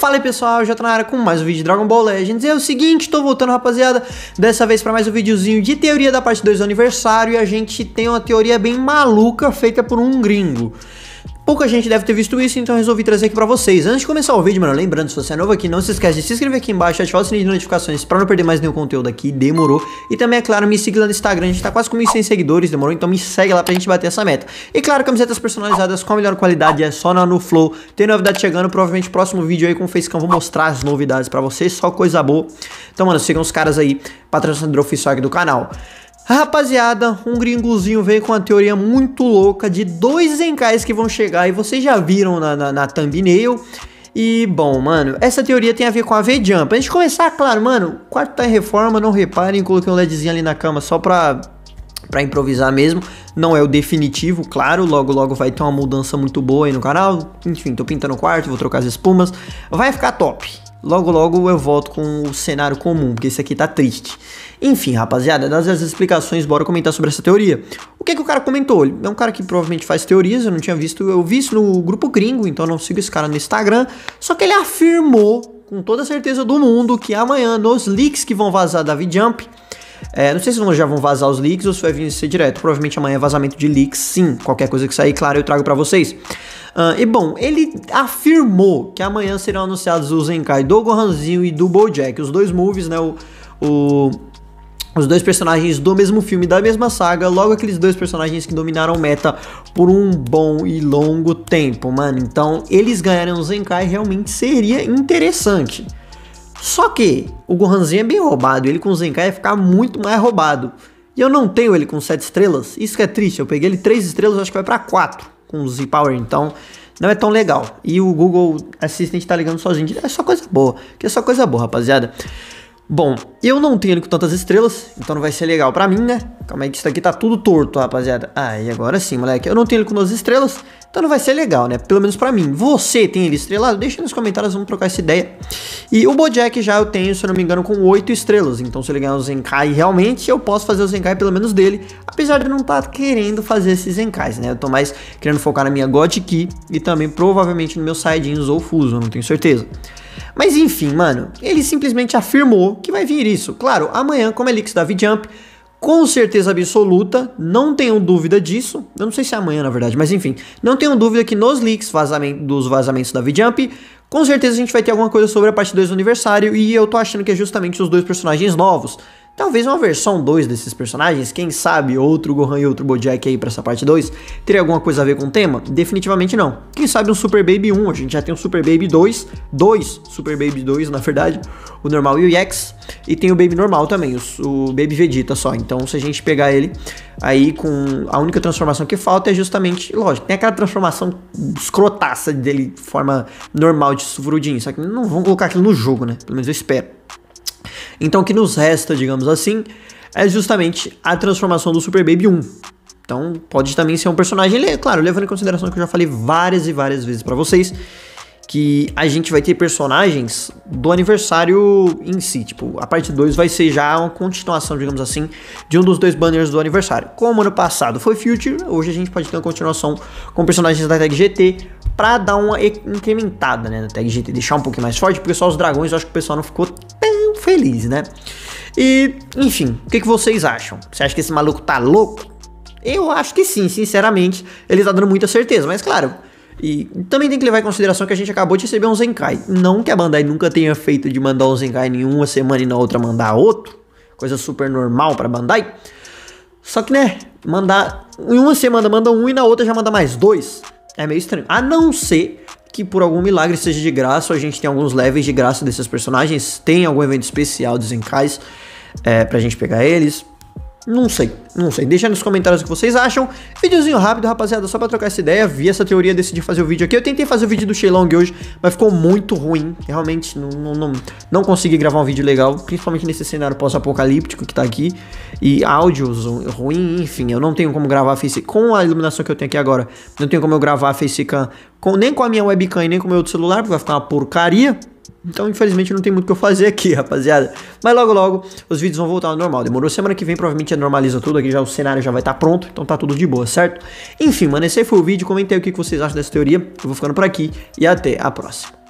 Fala aí pessoal, já tô tá na área com mais um vídeo de Dragon Ball Legends E é o seguinte, tô voltando rapaziada Dessa vez pra mais um videozinho de teoria da parte 2 do aniversário E a gente tem uma teoria bem maluca feita por um gringo Pouca gente deve ter visto isso, então resolvi trazer aqui pra vocês. Antes de começar o vídeo, mano, lembrando, se você é novo aqui, não se esquece de se inscrever aqui embaixo, ativar o sininho de notificações pra não perder mais nenhum conteúdo aqui, demorou. E também, é claro, me siga lá no Instagram, a gente tá quase com 1.100 seguidores, demorou? Então me segue lá pra gente bater essa meta. E claro, camisetas personalizadas com a melhor qualidade é só na Nuflow. Tem novidade chegando, provavelmente próximo vídeo aí com o Facecam vou mostrar as novidades pra vocês, só coisa boa. Então, mano, sigam os caras aí, patrocinador oficial aqui do canal. Ah, rapaziada, um gringozinho veio com uma teoria muito louca de dois Zenkais que vão chegar e vocês já viram na, na, na thumbnail. E, bom, mano, essa teoria tem a ver com a V-Jump. Pra gente começar, claro, mano, quarto tá em reforma, não reparem, coloquei um LEDzinho ali na cama só pra, pra improvisar mesmo. Não é o definitivo, claro, logo logo vai ter uma mudança muito boa aí no canal. Enfim, tô pintando o quarto, vou trocar as espumas, vai ficar top. Logo, logo eu volto com o cenário comum, porque esse aqui tá triste. Enfim, rapaziada, das as explicações, bora comentar sobre essa teoria. O que, que o cara comentou? Ele é um cara que provavelmente faz teorias, eu não tinha visto, eu vi isso no grupo gringo, então não sigo esse cara no Instagram. Só que ele afirmou, com toda certeza do mundo, que amanhã, nos leaks que vão vazar da V-Jump, é, não sei se não já vão vazar os leaks ou se vai vir ser direto. Provavelmente amanhã é vazamento de leaks, sim. Qualquer coisa que sair, claro, eu trago para vocês. Uh, e bom, ele afirmou que amanhã serão anunciados o Zenkai do Gohanzinho e do Bojack, os dois movies, né? O, o, os dois personagens do mesmo filme, da mesma saga, logo aqueles dois personagens que dominaram meta por um bom e longo tempo, mano. Então, eles ganharem o Zenkai realmente seria interessante. Só que o Gohanzinho é bem roubado, ele com o Zenkai ia ficar muito mais roubado. E eu não tenho ele com 7 estrelas, isso que é triste, eu peguei ele 3 estrelas, acho que vai para 4 com Z Power, então não é tão legal. E o Google Assistant tá ligando sozinho, é só coisa boa, que é só coisa boa, rapaziada. Bom, eu não tenho ele com tantas estrelas, então não vai ser legal pra mim, né? Calma aí que isso daqui tá tudo torto, rapaziada. Ah, e agora sim, moleque. Eu não tenho ele com duas estrelas, então não vai ser legal, né? Pelo menos pra mim. Você tem ele estrelado? Deixa nos comentários, vamos trocar essa ideia. E o Bojack já eu tenho, se eu não me engano, com oito estrelas. Então se ele ganhar o Zenkai realmente, eu posso fazer o Zenkai pelo menos dele. Apesar de não estar tá querendo fazer esses Zenkais, né? Eu tô mais querendo focar na minha God Key e também provavelmente no meu Saiyajins ou Fuso, não tenho certeza. Mas enfim, mano, ele simplesmente afirmou que vai vir isso. Claro, amanhã, como é Leaks da V-Jump, com certeza absoluta, não tenham dúvida disso. Eu não sei se é amanhã, na verdade, mas enfim, não tenham dúvida que nos leaks vazamento, dos vazamentos da V-Jump, com certeza a gente vai ter alguma coisa sobre a parte 2 do aniversário, e eu tô achando que é justamente os dois personagens novos. Talvez uma versão 2 desses personagens, quem sabe outro Gohan e outro Bojack aí pra essa parte 2, teria alguma coisa a ver com o tema? Definitivamente não. Quem sabe um Super Baby 1, a gente já tem um Super Baby 2, dois Super Baby 2 na verdade, o normal e o X, e tem o Baby normal também, o, o Baby Vegeta só. Então se a gente pegar ele aí com. A única transformação que falta é justamente, lógico, tem aquela transformação escrotaça dele, forma normal de sufrudinho. só que não vão colocar aquilo no jogo, né? Pelo menos eu espero. Então o que nos resta, digamos assim, é justamente a transformação do Super Baby 1. Então pode também ser um personagem, é claro, levando em consideração que eu já falei várias e várias vezes para vocês, que a gente vai ter personagens do aniversário em si. Tipo, a parte 2 vai ser já uma continuação, digamos assim, de um dos dois banners do aniversário. Como ano passado foi Future, hoje a gente pode ter uma continuação com personagens da tag GT pra dar uma incrementada, né, na tag GT, deixar um pouquinho mais forte, porque só os dragões eu acho que o pessoal não ficou feliz, né? E, enfim, o que, que vocês acham? Você acha que esse maluco tá louco? Eu acho que sim, sinceramente, ele tá dando muita certeza, mas claro. E também tem que levar em consideração que a gente acabou de receber um Zenkai. Não que a Bandai nunca tenha feito de mandar um Zenkai em uma semana e na outra mandar outro, coisa super normal pra Bandai. Só que, né, mandar. Em uma semana manda um e na outra já manda mais dois. É meio estranho. A não ser que por algum milagre seja de graça. A gente tem alguns levels de graça desses personagens, tem algum evento especial dos encais é, pra gente pegar eles. Não sei, não sei. Deixa nos comentários o que vocês acham. Videozinho rápido, rapaziada, só pra trocar essa ideia. Vi essa teoria, decidi fazer o vídeo aqui. Eu tentei fazer o vídeo do Xilong hoje, mas ficou muito ruim. Realmente, não, não, não, não consegui gravar um vídeo legal, principalmente nesse cenário pós-apocalíptico que tá aqui. E áudios ruim, enfim. Eu não tenho como gravar a face... Com a iluminação que eu tenho aqui agora, não tenho como eu gravar a facecam com, nem com a minha webcam e nem com o meu outro celular, porque vai ficar uma porcaria. Então, infelizmente, não tem muito o que eu fazer aqui, rapaziada. Mas logo, logo, os vídeos vão voltar ao normal. Demorou semana que vem, provavelmente normaliza tudo aqui, já o cenário já vai estar tá pronto, então tá tudo de boa, certo? Enfim, mano, esse aí foi o vídeo. Comentei o que vocês acham dessa teoria. Eu vou ficando por aqui e até a próxima.